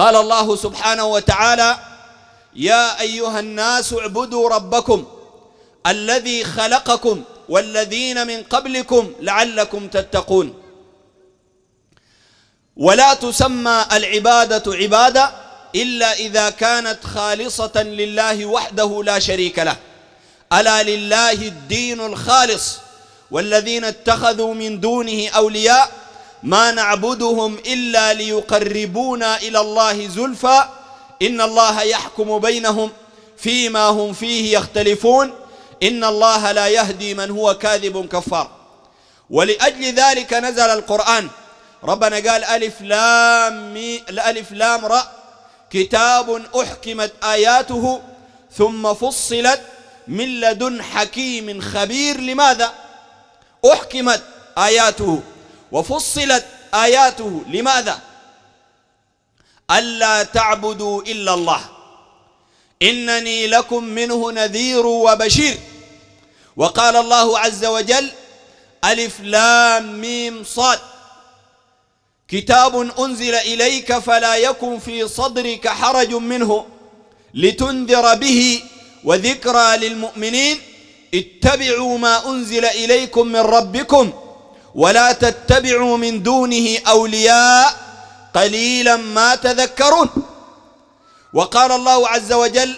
قال الله سبحانه وتعالى يا أيها الناس اعبدوا ربكم الذي خلقكم والذين من قبلكم لعلكم تتقون ولا تسمى العبادة عبادة إلا إذا كانت خالصة لله وحده لا شريك له ألا لله الدين الخالص والذين اتخذوا من دونه أولياء ما نعبدهم إلا ليقربونا إلى الله زلفى إن الله يحكم بينهم فيما هم فيه يختلفون إن الله لا يهدي من هو كاذب كفار ولأجل ذلك نزل القرآن ربنا قال ألف لام مي ألف لام رأ كتاب أحكمت آياته ثم فصلت من لدن حكيم خبير لماذا أحكمت آياته وفصلت آياته لماذا؟ ألا تعبدوا إلا الله إنني لكم منه نذير وبشير وقال الله عز وجل ألف لام ميم صاد كتاب أنزل إليك فلا يكن في صدرك حرج منه لتنذر به وذكرى للمؤمنين اتبعوا ما أنزل إليكم من ربكم ولا تتبعوا من دونه أولياء قليلا ما تذكرون وقال الله عز وجل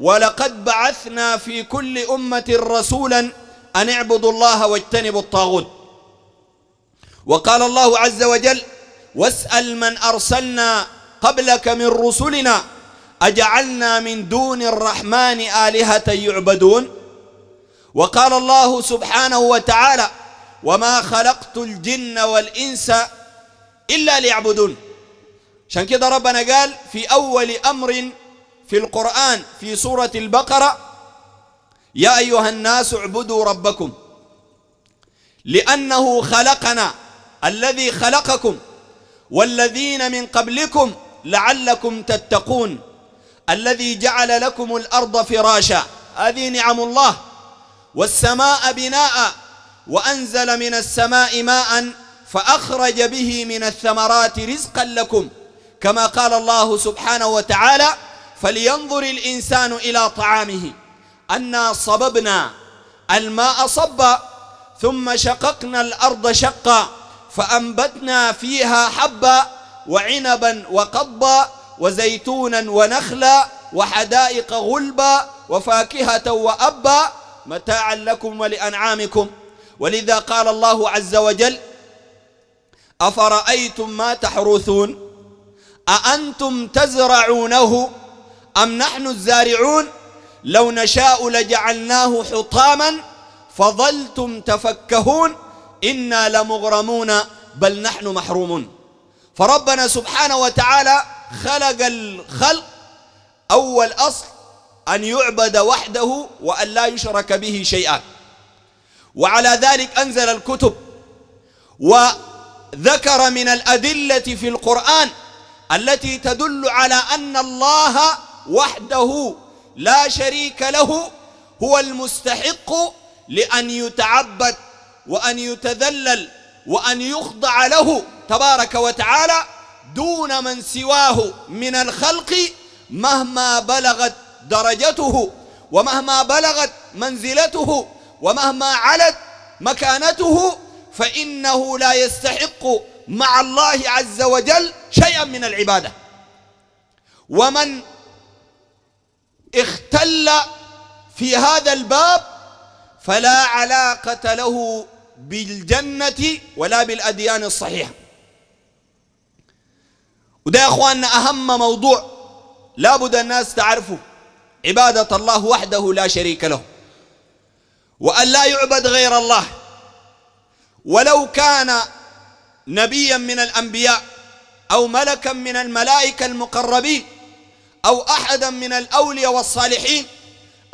ولقد بعثنا في كل أمة رسولا أن اعبدوا الله واجتنبوا الطاغوت وقال الله عز وجل واسأل من أرسلنا قبلك من رسلنا أجعلنا من دون الرحمن آلهة يعبدون وقال الله سبحانه وتعالى وما خلقت الجن والإنس إلا ليعبدون عشان كده ربنا قال في أول أمر في القرآن في سورة البقرة يا أيها الناس اعبدوا ربكم لأنه خلقنا الذي خلقكم والذين من قبلكم لعلكم تتقون الذي جعل لكم الأرض فراشا هذه نعم الله والسماء بناء وأنزل من السماء ماء فأخرج به من الثمرات رزقا لكم كما قال الله سبحانه وتعالى فلينظر الإنسان إلى طعامه أنا صببنا الماء صبا ثم شققنا الأرض شقا فأنبتنا فيها حبا وعنبا وقضبا وزيتونا ونخلا وحدائق غلبا وفاكهة وأبا متاعا لكم ولأنعامكم ولذا قال الله عز وجل أفرأيتم ما تحرثون أأنتم تزرعونه أم نحن الزارعون لو نشاء لجعلناه حطاما فظلتم تفكهون إنا لمغرمون بل نحن محرومون فربنا سبحانه وتعالى خلق الخلق أول أصل أن يعبد وحده وأن لا يشرك به شيئا وعلى ذلك أنزل الكتب وذكر من الأدلة في القرآن التي تدل على أن الله وحده لا شريك له هو المستحق لأن يتعبد وأن يتذلل وأن يخضع له تبارك وتعالى دون من سواه من الخلق مهما بلغت درجته ومهما بلغت منزلته ومهما علت مكانته فإنه لا يستحق مع الله عز وجل شيئا من العبادة ومن اختل في هذا الباب فلا علاقة له بالجنة ولا بالأديان الصحيحة وده يا أخوان أهم موضوع لابد الناس تعرفه عبادة الله وحده لا شريك له وأن لا يعبد غير الله ولو كان نبيا من الأنبياء أو ملكا من الملائكة المقربين أو أحدا من الأولياء والصالحين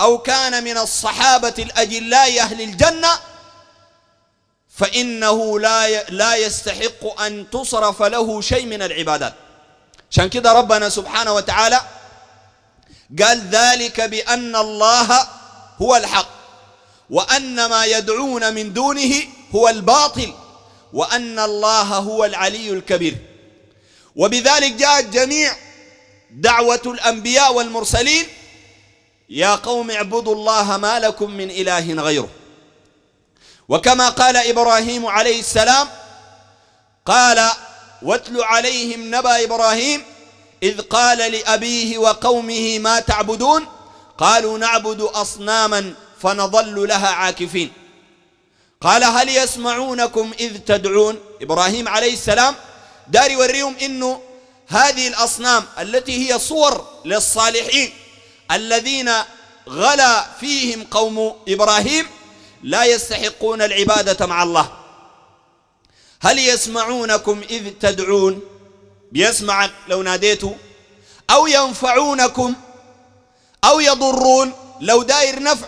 أو كان من الصحابة الأجلاء أهل الجنة فإنه لا لا يستحق أن تصرف له شيء من العبادات عشان كده ربنا سبحانه وتعالى قال ذلك بأن الله هو الحق وأن ما يدعون من دونه هو الباطل وأن الله هو العلي الكبير وبذلك جاءت جميع دعوة الأنبياء والمرسلين يا قوم اعبدوا الله ما لكم من إله غيره وكما قال إبراهيم عليه السلام قال واتل عليهم نبأ إبراهيم إذ قال لأبيه وقومه ما تعبدون قالوا نعبد أصناما فنظل لها عاكفين قال هل يسمعونكم إذ تدعون إبراهيم عليه السلام داري يوريهم إنه هذه الأصنام التي هي صور للصالحين الذين غلا فيهم قوم إبراهيم لا يستحقون العبادة مع الله هل يسمعونكم إذ تدعون بيسمعك لو ناديته أو ينفعونكم أو يضرون لو داير نفع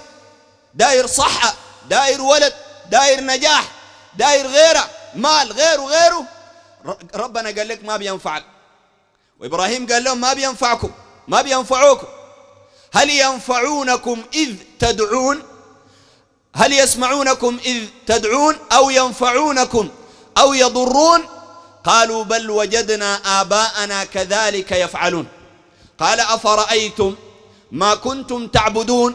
داير صحة داير ولد داير نجاح داير غيره مال غيره غيره ربنا قال لك ما بينفع وإبراهيم قال لهم ما بينفعكم ما بينفعوكم هل ينفعونكم إذ تدعون هل يسمعونكم إذ تدعون أو ينفعونكم أو يضرون قالوا بل وجدنا آباءنا كذلك يفعلون قال أفرأيتم ما كنتم تعبدون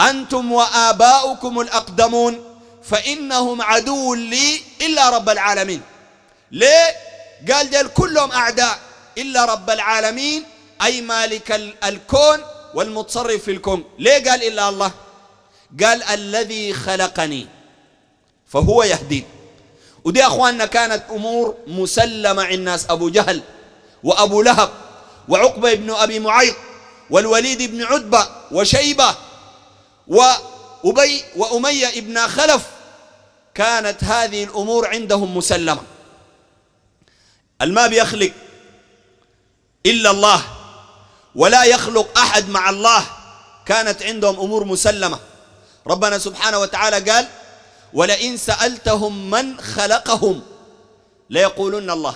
أنتم وآباؤكم الأقدمون فإنهم عدو لي إلا رب العالمين ليه؟ قال ديل كلهم أعداء إلا رب العالمين أي مالك الكون والمتصرف في الكون ليه قال إلا الله قال الذي خلقني فهو يهدي ودي أخواننا كانت أمور مسلمة عند الناس أبو جهل وأبو لهب وعقبة بن أبي معيط والوليد بن عتبة وشيبة وأبي وأمية ابن خلف كانت هذه الأمور عندهم مسلمة الما بيخلق إلا الله ولا يخلق أحد مع الله كانت عندهم أمور مسلمة ربنا سبحانه وتعالى قال ولئن سألتهم من خلقهم ليقولن الله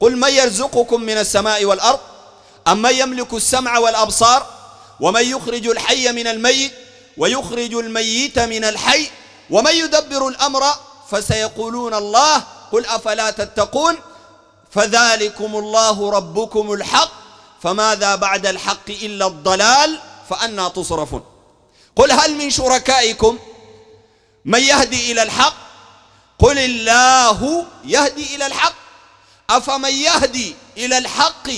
قل من يرزقكم من السماء والأرض أم من يملك السمع والأبصار ومن يخرج الحي من الميت ويخرج الميت من الحي ومن يدبر الأمر فسيقولون الله قل أفلا تتقون فذلكم الله ربكم الحق فماذا بعد الحق إلا الضلال فأنا تصرفون قل هل من شركائكم من يهدي إلى الحق قل الله يهدي إلى الحق أفمن يهدي إلى الحق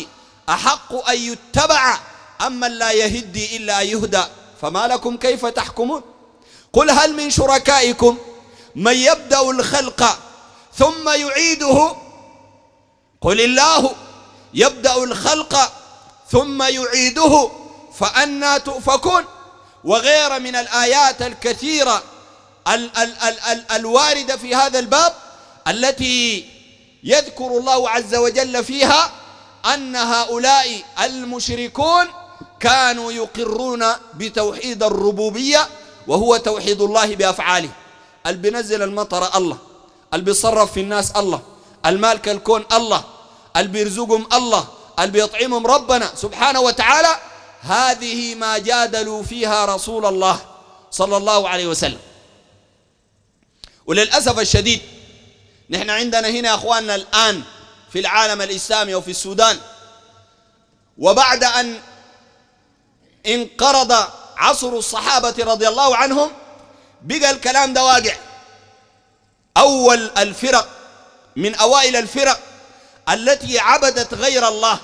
أحق أن يتبع أمن لا يهدي إلا أن يهدى فما لكم كيف تحكمون قل هل من شركائكم من يبدأ الخلق ثم يعيده قل الله يبدأ الخلق ثم يعيده فأنا تؤفكون وغير من الآيات الكثيرة ال ال ال ال الواردة في هذا الباب التي يذكر الله عز وجل فيها أن هؤلاء المشركون كانوا يقرون بتوحيد الربوبية وهو توحيد الله بأفعاله اللي بنزل المطر الله اللي بيصرف في الناس الله المالك الكون الله اللي بيرزقهم الله اللي بيطعمهم ربنا سبحانه وتعالى هذه ما جادلوا فيها رسول الله صلى الله عليه وسلم وللأسف الشديد نحن عندنا هنا يا أخواننا الآن في العالم الإسلامي وفي السودان وبعد أن انقرض عصر الصحابة رضي الله عنهم بقى الكلام ده واقع أول الفرق من أوائل الفرق التي عبدت غير الله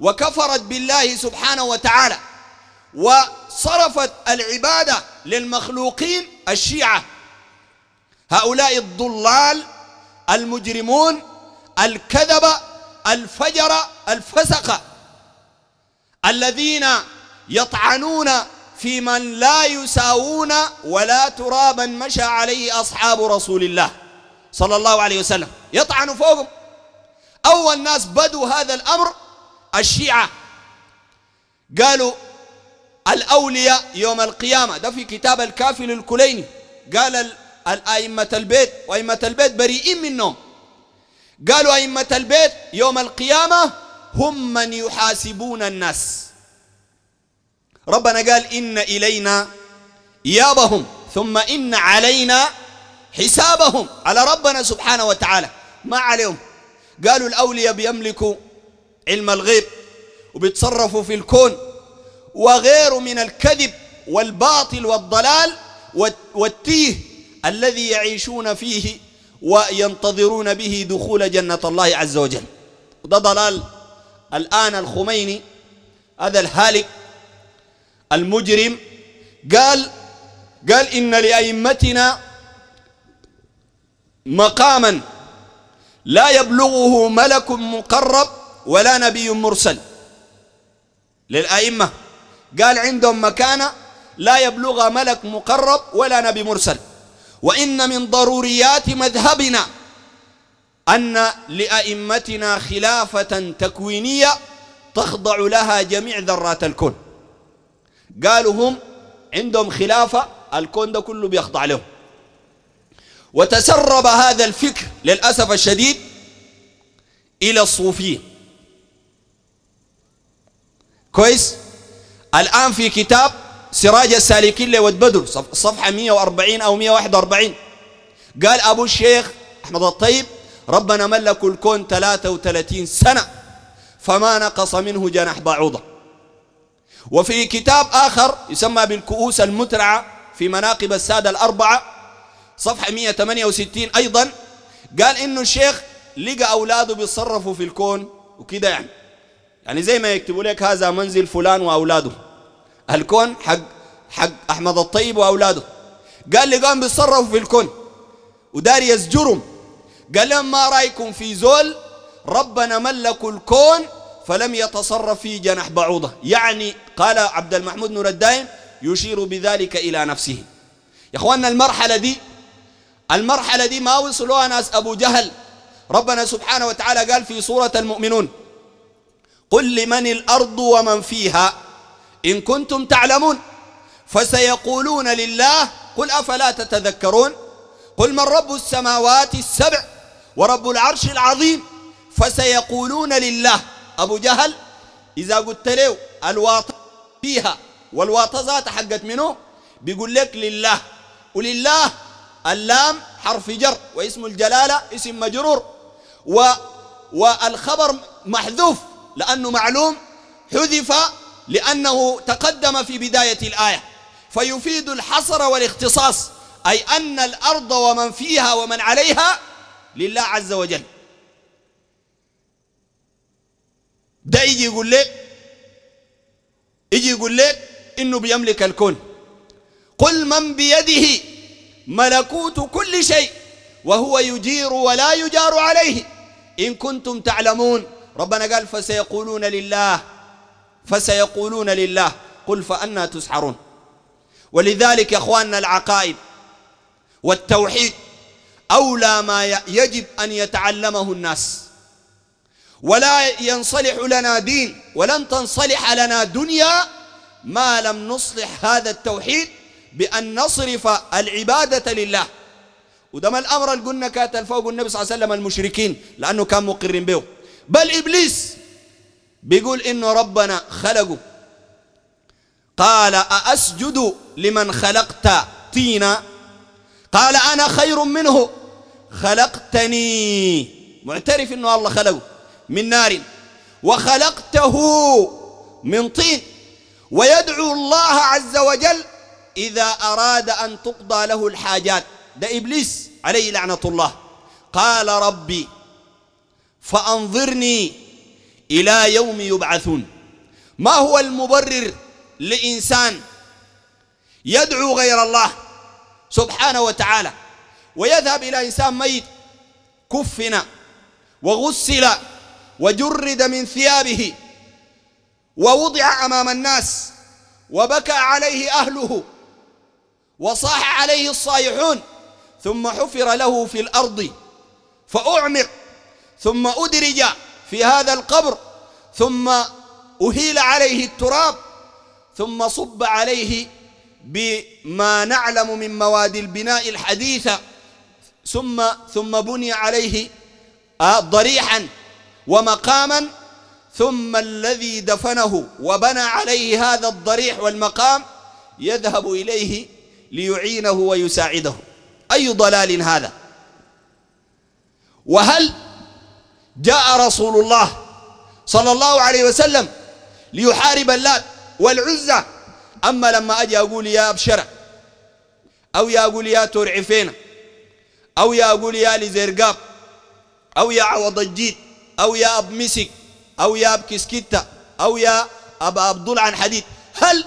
وكفرت بالله سبحانه وتعالى وصرفت العبادة للمخلوقين الشيعة هؤلاء الضلال المجرمون الكذبة الفجر الفسقة الذين يطعنون في من لا يساوون ولا ترابا مشى عليه أصحاب رسول الله صلى الله عليه وسلم يطعنوا فوقهم أول ناس بدوا هذا الأمر الشيعة قالوا الأولياء يوم القيامة ده في كتاب الكافي للكليني قال الأئمة البيت وأئمة البيت بريئين منهم قالوا أئمة البيت يوم القيامة هم من يحاسبون الناس ربنا قال إن إلينا إيابهم ثم إن علينا حسابهم على ربنا سبحانه وتعالى ما عليهم قالوا الأولياء بيملكوا علم الغيب وبيتصرفوا في الكون وغيره من الكذب والباطل والضلال والتيه الذي يعيشون فيه وينتظرون به دخول جنة الله عز وجل وده ضلال الآن الخميني هذا الهالك المجرم قال قال إن لأئمتنا مقاما لا يبلغه ملك مقرب ولا نبي مرسل للأئمة قال عندهم مكانة لا يبلغها ملك مقرب ولا نبي مرسل وإن من ضروريات مذهبنا أن لأئمتنا خلافة تكوينية تخضع لها جميع ذرات الكون قالوا هم عندهم خلافة الكون ده كله بيخضع لهم وتسرب هذا الفكر للأسف الشديد إلى الصوفيين كويس الآن في كتاب سراج السالكين لود بدر صفحة 140 أو 141 قال أبو الشيخ أحمد الطيب ربنا ملك الكون 33 سنة فما نقص منه جناح بعوضة وفي كتاب آخر يسمى بالكؤوس المترعة في مناقب السادة الأربعة صفحة 168 أيضا قال إنه الشيخ لقى أولاده بيتصرفوا في الكون وكده يعني يعني زي ما يكتبوا لك هذا منزل فلان وأولاده الكون حق حق أحمد الطيب وأولاده قال لي قام بيتصرفوا في الكون ودار يزجرهم قال لهم ما رأيكم في زول ربنا ملك الكون فلم يتصرف في جناح بعوضة يعني قال عبد المحمود نور الدائم يشير بذلك إلى نفسه يا أخواننا المرحلة دي المرحلة دي ما وصلوها ناس أبو جهل ربنا سبحانه وتعالى قال في سورة المؤمنون قل لمن الأرض ومن فيها إن كنتم تعلمون فسيقولون لله قل أفلا تتذكرون قل من رب السماوات السبع ورب العرش العظيم فسيقولون لله أبو جهل إذا قلت له الواطة فيها والواطة ذات حقت منه بيقول لك لله ولله اللام حرف جر واسم الجلالة اسم مجرور و والخبر محذوف لأنه معلوم حذف لأنه تقدم في بداية الآية فيفيد الحصر والاختصاص أي أن الأرض ومن فيها ومن عليها لله عز وجل ده يجي يقول لك يجي يقول لك انه بيملك الكون قل من بيده ملكوت كل شيء وهو يجير ولا يجار عليه ان كنتم تعلمون ربنا قال فسيقولون لله فسيقولون لله قل فأنا تسحرون ولذلك يا اخواننا العقائد والتوحيد اولى ما يجب ان يتعلمه الناس ولا ينصلح لنا دين ولن تنصلح لنا دنيا ما لم نصلح هذا التوحيد بأن نصرف العبادة لله وده ما الأمر اللي قلنا كانت الفوق النبي صلى الله عليه وسلم المشركين لأنه كان مقرين به بل إبليس بيقول إنه ربنا خلقه قال أأسجد لمن خلقت طينا قال أنا خير منه خلقتني معترف إنه الله خلقه من نار وخلقته من طين ويدعو الله عز وجل إذا أراد أن تقضى له الحاجات ده إبليس عليه لعنة الله قال ربي فأنظرني إلى يوم يبعثون ما هو المبرر لإنسان يدعو غير الله سبحانه وتعالى ويذهب إلى إنسان ميت كفن وغسل وجرد من ثيابه ووضع امام الناس وبكى عليه اهله وصاح عليه الصائحون ثم حفر له في الارض فاعمق ثم ادرج في هذا القبر ثم اهيل عليه التراب ثم صب عليه بما نعلم من مواد البناء الحديثه ثم ثم بني عليه آه، ضريحا ومقاما ثم الذي دفنه وبنى عليه هذا الضريح والمقام يذهب إليه ليعينه ويساعده أي ضلال هذا وهل جاء رسول الله صلى الله عليه وسلم ليحارب اللات والعزى أما لما أجي أقول يا أبشرة أو يا أقول يا تور عفينة أو يا أقول يا لزرقاب أو يا عوض الجيد أو يا أب مسك أو يا أب كسكتة أو يا أبا الله عن حديد هل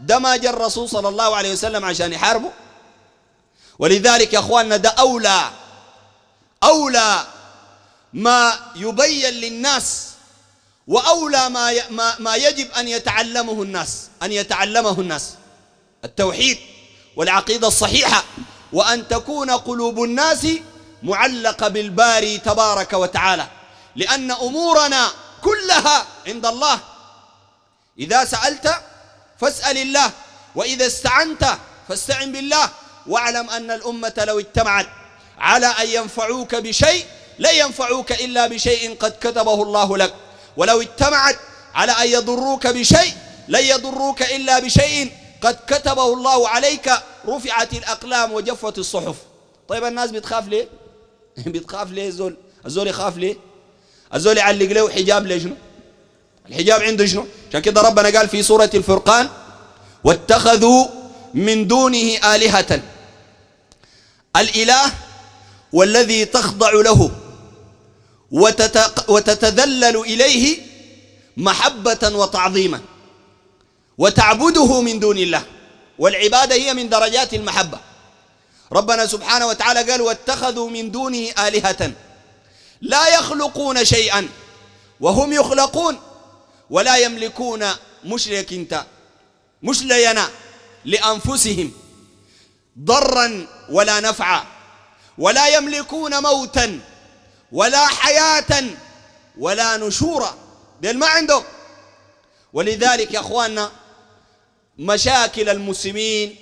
ده ما جاء الرسول صلى الله عليه وسلم عشان يحاربه ولذلك يا أخواننا ده أولى أولى ما يبين للناس وأولى ما ما ما يجب أن يتعلمه الناس أن يتعلمه الناس التوحيد والعقيدة الصحيحة وأن تكون قلوب الناس معلقة بالباري تبارك وتعالى لأن أمورنا كلها عند الله إذا سألت فاسأل الله وإذا استعنت فاستعن بالله واعلم أن الأمة لو اجتمعت على أن ينفعوك بشيء لا ينفعوك إلا بشيء قد كتبه الله لك ولو اجتمعت على أن يضروك بشيء لن يضروك إلا بشيء قد كتبه الله عليك رفعت الأقلام وجفت الصحف طيب الناس بتخاف ليه؟ بتخاف ليه الزول؟ الزول يخاف ليه؟ الزول يعلق له حجاب لشنو الحجاب عنده شنو عشان كده ربنا قال في سورة الفرقان واتخذوا من دونه آلهة الإله والذي تخضع له وتتذلل إليه محبة وتعظيما وتعبده من دون الله والعبادة هي من درجات المحبة ربنا سبحانه وتعالى قال واتخذوا من دونه آلهةً لا يخلقون شيئا وهم يخلقون ولا يملكون مشرك انت مشلينا لأنفسهم ضرا ولا نفعا ولا يملكون موتا ولا حياة ولا نشورا ديل ما عندهم ولذلك يا أخواننا مشاكل المسلمين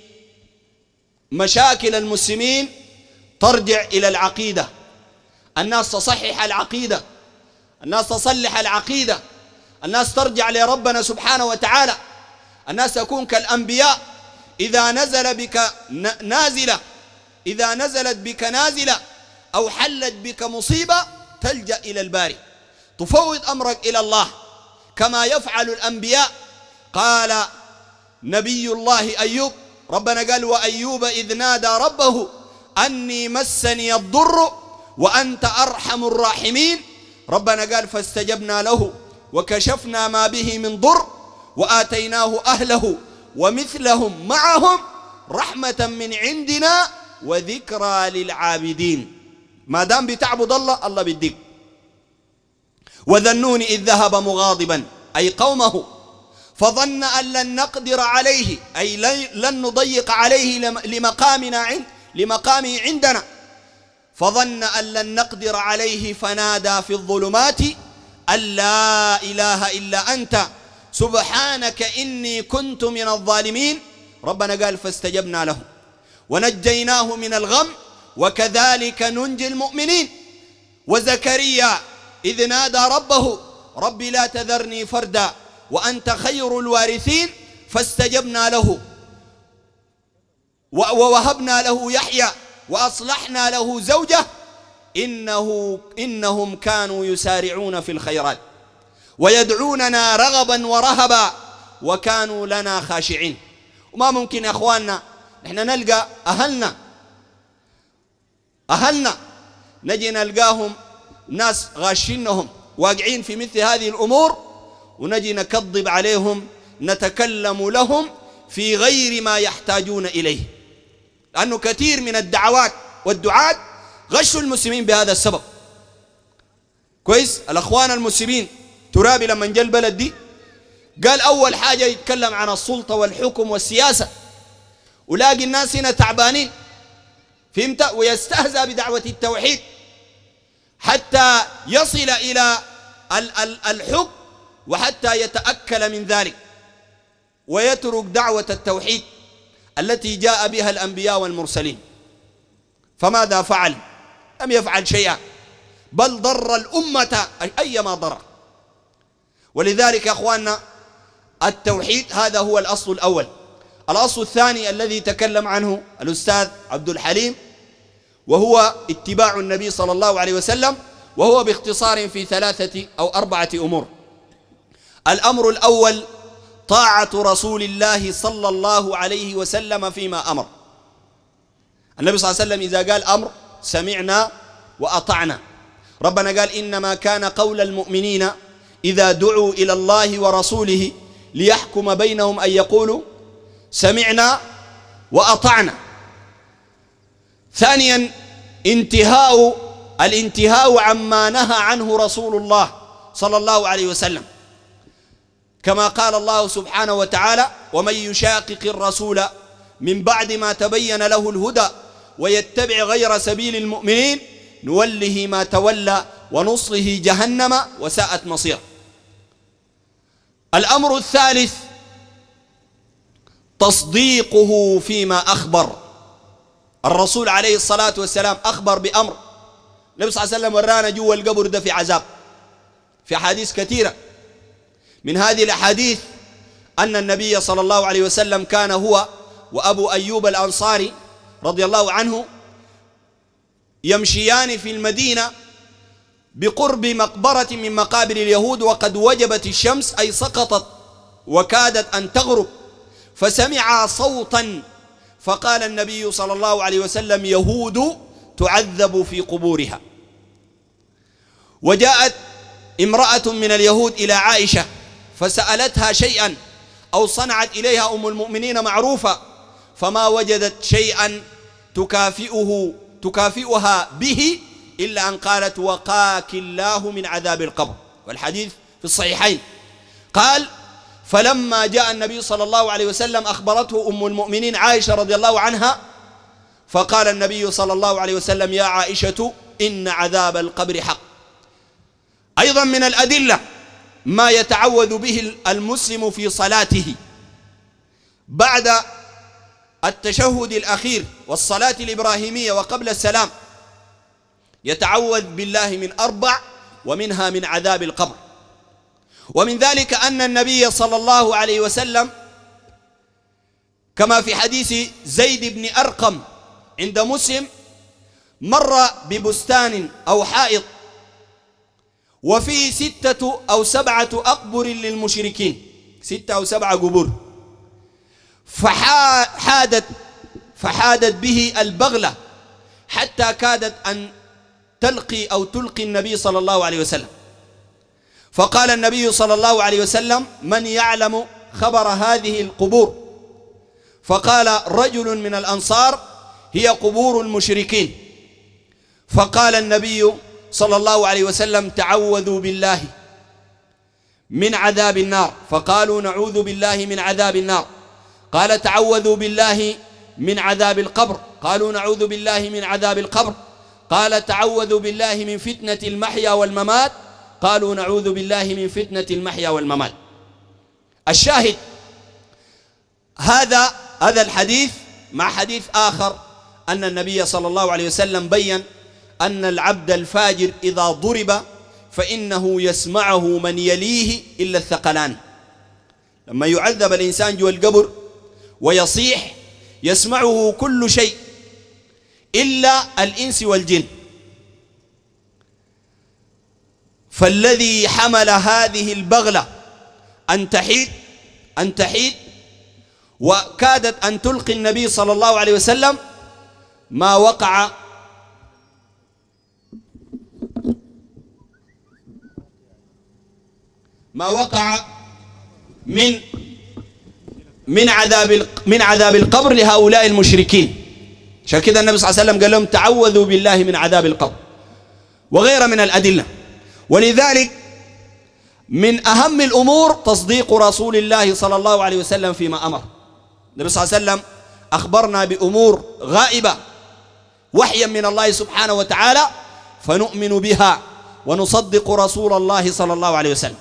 مشاكل المسلمين ترجع إلى العقيدة الناس تصحح العقيدة الناس تصلح العقيدة الناس ترجع لربنا سبحانه وتعالى الناس تكون كالأنبياء إذا نزل بك نازلة إذا نزلت بك نازلة أو حلت بك مصيبة تلجأ إلى الباري تفوض أمرك إلى الله كما يفعل الأنبياء قال نبي الله أيوب ربنا قال وأيوب إذ نادى ربه أني مسني الضر وأنت أرحم الراحمين ربنا قال فاستجبنا له وكشفنا ما به من ضر وآتيناه أهله ومثلهم معهم رحمة من عندنا وذكرى للعابدين ما دام بتعبد الله الله بيديك وذنون إذ ذهب مغاضبا أي قومه فظن أن لن نقدر عليه أي لن نضيق عليه لمقامنا عند لمقامه عندنا فظن أن لن نقدر عليه فنادى في الظلمات أن لا إله إلا أنت سبحانك إني كنت من الظالمين ربنا قال فاستجبنا له ونجيناه من الغم وكذلك ننجي المؤمنين وزكريا إذ نادى ربه رب لا تذرني فردا وأنت خير الوارثين فاستجبنا له ووهبنا له يحيى وأصلحنا له زوجه إنه إنهم كانوا يسارعون في الخيرات ويدعوننا رغبا ورهبا وكانوا لنا خاشعين وما ممكن يا أخواننا نحن نلقى أهلنا أهلنا نجي نلقاهم ناس غاشينهم واقعين في مثل هذه الأمور ونجي نكذب عليهم نتكلم لهم في غير ما يحتاجون إليه لأنه كثير من الدعوات والدعاة غشوا المسلمين بهذا السبب كويس الأخوان المسلمين ترابي لما جاء البلد دي قال أول حاجة يتكلم عن السلطة والحكم والسياسة ولاقي الناس هنا تعبانين فهمت ويستهزأ بدعوة التوحيد حتى يصل إلى الحكم وحتى يتأكل من ذلك ويترك دعوة التوحيد التي جاء بها الأنبياء والمرسلين فماذا فعل لم يفعل شيئا بل ضر الأمة أيما ضر ولذلك يا أخواننا التوحيد هذا هو الأصل الأول الأصل الثاني الذي تكلم عنه الأستاذ عبد الحليم وهو اتباع النبي صلى الله عليه وسلم وهو باختصار في ثلاثة أو أربعة أمور الأمر الأول طاعة رسول الله صلى الله عليه وسلم فيما أمر النبي صلى الله عليه وسلم إذا قال أمر سمعنا وأطعنا ربنا قال إنما كان قول المؤمنين إذا دعوا إلى الله ورسوله ليحكم بينهم أن يقولوا سمعنا وأطعنا ثانيا انتهاء الانتهاء عما نهى عنه رسول الله صلى الله عليه وسلم كما قال الله سبحانه وتعالى ومن يشاقق الرسول من بعد ما تبين له الهدى ويتبع غير سبيل المؤمنين نوله ما تولى ونصله جهنم وساءت مصيره الأمر الثالث تصديقه فيما أخبر الرسول عليه الصلاة والسلام أخبر بأمر النبي صلى الله عليه وسلم ورانا جوا القبر ده في عذاب في حديث كثيره من هذه الأحاديث أن النبي صلى الله عليه وسلم كان هو وأبو أيوب الأنصاري رضي الله عنه يمشيان في المدينة بقرب مقبرة من مقابر اليهود وقد وجبت الشمس أي سقطت وكادت أن تغرب فسمع صوتا فقال النبي صلى الله عليه وسلم يهود تعذب في قبورها وجاءت امرأة من اليهود إلى عائشة فسألتها شيئا أو صنعت إليها أم المؤمنين معروفة فما وجدت شيئا تكافئه تكافئها به إلا أن قالت وقاك الله من عذاب القبر والحديث في الصحيحين قال فلما جاء النبي صلى الله عليه وسلم أخبرته أم المؤمنين عائشة رضي الله عنها فقال النبي صلى الله عليه وسلم يا عائشة إن عذاب القبر حق أيضا من الأدلة ما يتعوذ به المسلم في صلاته بعد التشهد الأخير والصلاة الإبراهيمية وقبل السلام يتعوذ بالله من أربع ومنها من عذاب القبر ومن ذلك أن النبي صلى الله عليه وسلم كما في حديث زيد بن أرقم عند مسلم مر ببستان أو حائط وفيه ستة أو سبعة أقبر للمشركين ستة أو سبعة قبور فحادت فحادت به البغلة حتى كادت أن تلقي أو تلقي النبي صلى الله عليه وسلم فقال النبي صلى الله عليه وسلم من يعلم خبر هذه القبور فقال رجل من الأنصار هي قبور المشركين فقال النبي صلى الله عليه وسلم تعوذوا بالله من عذاب النار فقالوا نعوذ بالله من عذاب النار قال تعوذوا بالله من عذاب القبر قالوا نعوذ بالله من عذاب القبر قال تعوذوا بالله من فتنة المحيا والممات قالوا نعوذ بالله من فتنة المحيا والممات الشاهد هذا هذا الحديث مع حديث آخر أن النبي صلى الله عليه وسلم بيّن أن العبد الفاجر إذا ضرب فإنه يسمعه من يليه إلا الثقلان لما يعذب الإنسان جوا القبر ويصيح يسمعه كل شيء إلا الإنس والجن فالذي حمل هذه البغلة أن تحيد أن تحيد وكادت أن تلقي النبي صلى الله عليه وسلم ما وقع ما وقع من من عذاب من عذاب القبر لهؤلاء المشركين عشان كده النبي صلى الله عليه وسلم قال لهم تعوذوا بالله من عذاب القبر وغير من الأدلة ولذلك من أهم الأمور تصديق رسول الله صلى الله عليه وسلم فيما أمر النبي صلى الله عليه وسلم أخبرنا بأمور غائبة وحيا من الله سبحانه وتعالى فنؤمن بها ونصدق رسول الله صلى الله عليه وسلم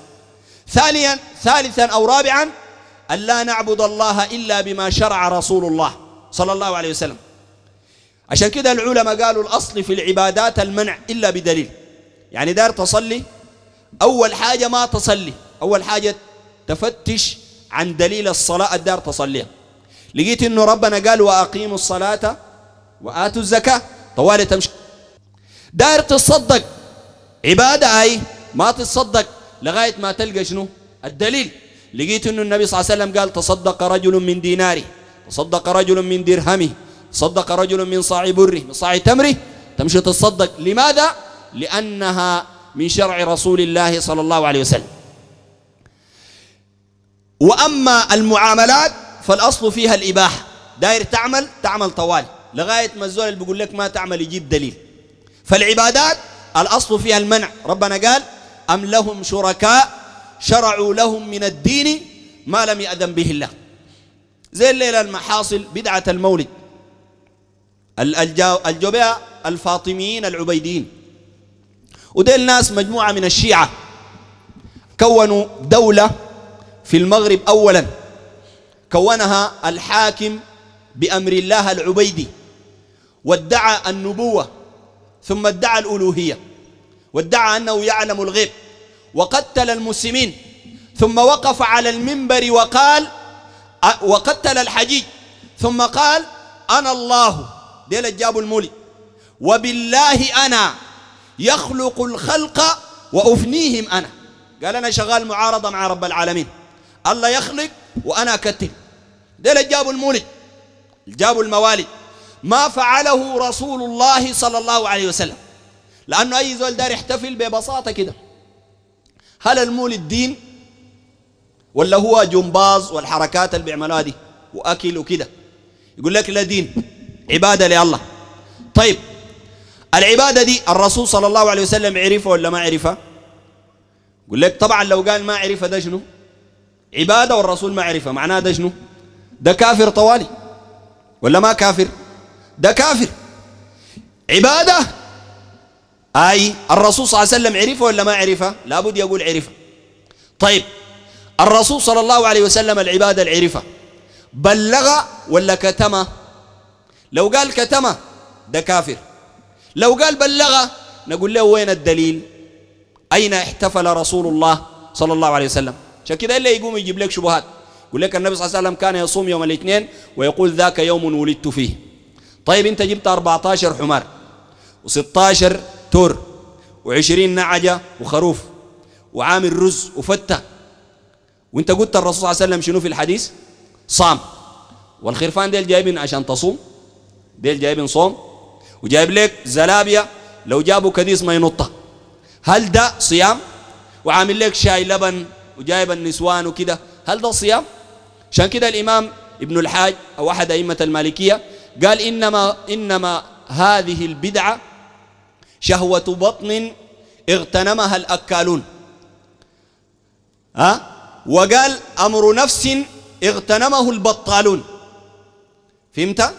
ثانيا ثالثا أو رابعا أن لا نعبد الله إلا بما شرع رسول الله صلى الله عليه وسلم عشان كده العلماء قالوا الأصل في العبادات المنع إلا بدليل يعني دار تصلي أول حاجة ما تصلي أول حاجة تفتش عن دليل الصلاة الدار تصليها لقيت إنه ربنا قال وأقيموا الصلاة وآتوا الزكاة طوالي تمشي داير تصدق عبادة أي ما تتصدق لغاية ما تلقى شنو الدليل لقيت أن النبي صلى الله عليه وسلم قال تصدق رجل من ديناره تصدق رجل من درهمه تصدق رجل من صاع بره من صاع تمره تمشي تتصدق لماذا؟ لأنها من شرع رسول الله صلى الله عليه وسلم وأما المعاملات فالأصل فيها الإباحة داير تعمل تعمل طوال لغاية ما الزول بيقول لك ما تعمل يجيب دليل فالعبادات الأصل فيها المنع ربنا قال أم لهم شركاء شرعوا لهم من الدين ما لم يأذن به الله زي الليلة المحاصل بدعة المولد الجباء الفاطميين العبيديين وديل ناس مجموعة من الشيعة كونوا دولة في المغرب أولا كونها الحاكم بأمر الله العبيدي وادعى النبوة ثم ادعى الألوهية وادعى أنه يعلم الغيب وقتل المسلمين ثم وقف على المنبر وقال وقتل الحجيج ثم قال أنا الله ديل جابوا المولي وبالله أنا يخلق الخلق وأفنيهم أنا قال أنا شغال معارضة مع رب العالمين الله يخلق وأنا أكتب ديل جابوا المولي جابوا الموالي ما فعله رسول الله صلى الله عليه وسلم لأنه أي زول داير يحتفل ببساطة كده هل المولد دين ولا هو جمباز والحركات اللي بيعملوها دي وأكل وكده يقول لك لا دين عبادة لله طيب العبادة دي الرسول صلى الله عليه وسلم عرفها ولا ما عرفها يقول لك طبعا لو قال ما عرفها ده شنو عبادة والرسول ما عرفها معناه ده شنو ده كافر طوالي ولا ما كافر ده كافر عبادة أي الرسول صلى الله عليه وسلم عرفه ولا ما عرفه لابد يقول عرفه طيب الرسول صلى الله عليه وسلم العبادة العرفة بلغ ولا كتمه لو قال كتمه ده كافر لو قال بلغ نقول له وين الدليل أين احتفل رسول الله صلى الله عليه وسلم عشان كده إلا يقوم يجيب لك شبهات يقول لك النبي صلى الله عليه وسلم كان يصوم يوم الاثنين ويقول ذاك يوم ولدت فيه طيب انت جبت 14 حمار و16 تور وعشرين نعجة وخروف وعامل رز وفتة وانت قلت الرسول صلى الله عليه وسلم شنو في الحديث صام والخرفان ديل جايبين عشان تصوم ديل جايبين صوم وجايب لك زلابيا لو جابوا كديس ما ينطها هل ده صيام وعامل لك شاي لبن وجايب النسوان وكده هل ده صيام عشان كده الإمام ابن الحاج أو أحد أئمة المالكية قال إنما إنما هذه البدعة شهوة بطن اغتنمها الأكالون أه؟ وقال أمر نفس اغتنمه البطالون فهمت؟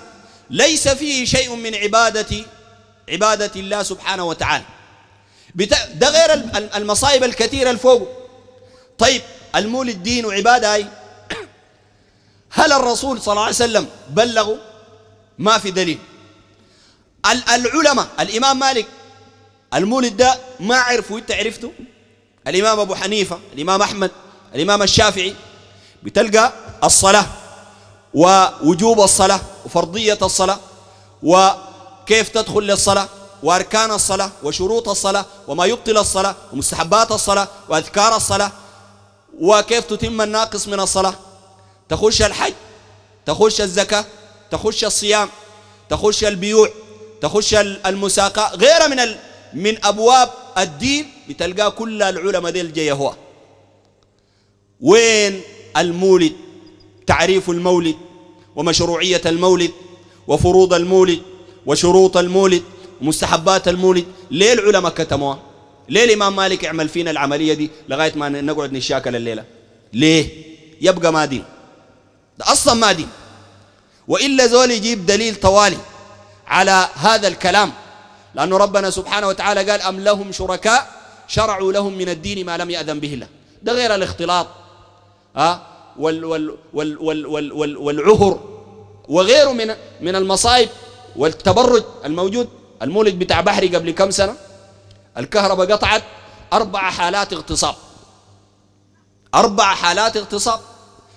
ليس فيه شيء من عبادة عبادة الله سبحانه وتعالى ده غير المصائب الكثيرة الفوق طيب المولد دين وعبادة هاي هل الرسول صلى الله عليه وسلم بلغوا ما في دليل العلماء الإمام مالك المولد ده ما عرفه انت عرفته الامام ابو حنيفه الامام احمد الامام الشافعي بتلقى الصلاه ووجوب الصلاه وفرضيه الصلاه وكيف تدخل للصلاه واركان الصلاه وشروط الصلاه وما يبطل الصلاه ومستحبات الصلاه واذكار الصلاه وكيف تتم الناقص من الصلاه تخش الحج تخش الزكاه تخش الصيام تخش البيوع تخش المساقاه غير من من أبواب الدين بتلقاه كل العلماء ديل جاي هو وين المولد تعريف المولد ومشروعية المولد وفروض المولد وشروط المولد ومستحبات المولد ليه العلماء كتموها ليه الإمام مالك يعمل فينا العملية دي لغاية ما نقعد نشاكل الليلة ليه يبقى ما دين ده أصلا ما دين وإلا زول يجيب دليل طوالي على هذا الكلام لأنه ربنا سبحانه وتعالى قال أم لهم شركاء شرعوا لهم من الدين ما لم يأذن به الله ده غير الاختلاط أه؟ وال وال وال وال وال وال والعهر وغيره من من المصائب والتبرج الموجود المولد بتاع بحري قبل كم سنة الكهرباء قطعت أربع حالات اغتصاب أربع حالات اغتصاب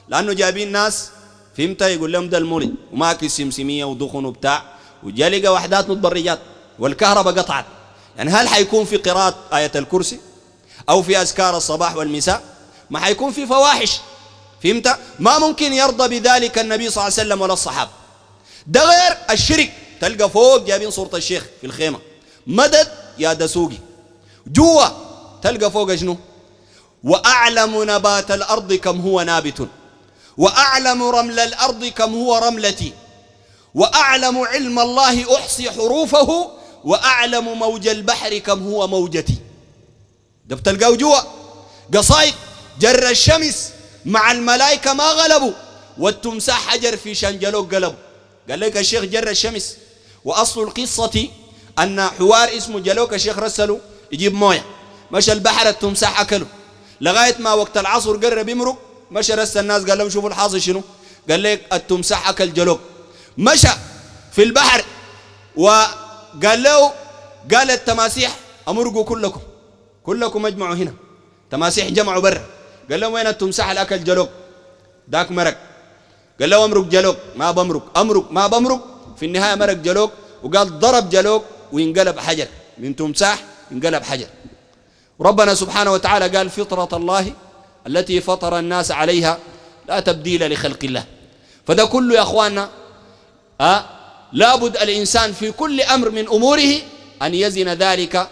لأنه جايبين ناس فهمت يقول لهم ده المولد وماكل سمسمية ودخن وبتاع وجا لقى وحدات متبرجات والكهرباء قطعت يعني هل حيكون في قراءة آية الكرسي أو في أذكار الصباح والمساء ما حيكون في فواحش فهمت ما ممكن يرضى بذلك النبي صلى الله عليه وسلم ولا الصحابة ده غير الشرك تلقى فوق جايبين صورة الشيخ في الخيمة مدد يا دسوقي جوا تلقى فوق جنو وأعلم نبات الأرض كم هو نابت وأعلم رمل الأرض كم هو رملتي وأعلم علم الله أحصي حروفه وأعلم موج البحر كم هو موجتي ده بتلقاه جوا قصايد جر الشمس مع الملائكة ما غلبوا والتمساح حجر في شنجلوك قلب قال لك الشيخ جر الشمس وأصل القصة أن حوار اسمه جلوك الشيخ رسله يجيب موية مشى البحر التمساح أكله لغاية ما وقت العصر قرب يمرق مشى رسل الناس قال لهم شوفوا الحاصل شنو قال لك التمساح أكل جلوك مشى في البحر و قال له قال التماسيح أمرقوا كلكم كلكم اجمعوا هنا تماسيح جمعوا برا قال لهم وين التمساح الأكل جلوك ذاك مرق قال له أمرق جلوك ما بمرق أمرق ما بمرق في النهاية مرق جلوك وقال ضرب جلوك وينقلب حجر من تمساح انقلب حجر ربنا سبحانه وتعالى قال فطرة الله التي فطر الناس عليها لا تبديل لخلق الله فده كله يا أخواننا أه لابد الإنسان في كل أمر من أموره أن يزن ذلك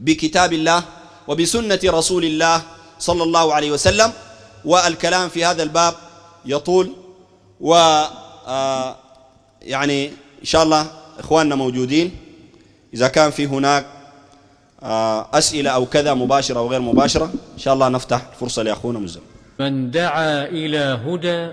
بكتاب الله وبسنة رسول الله صلى الله عليه وسلم والكلام في هذا الباب يطول و آه، يعني إن شاء الله إخواننا موجودين إذا كان في هناك آه، أسئلة أو كذا مباشرة أو غير مباشرة إن شاء الله نفتح فرصة لأخونا مزم من دعا إلى هدى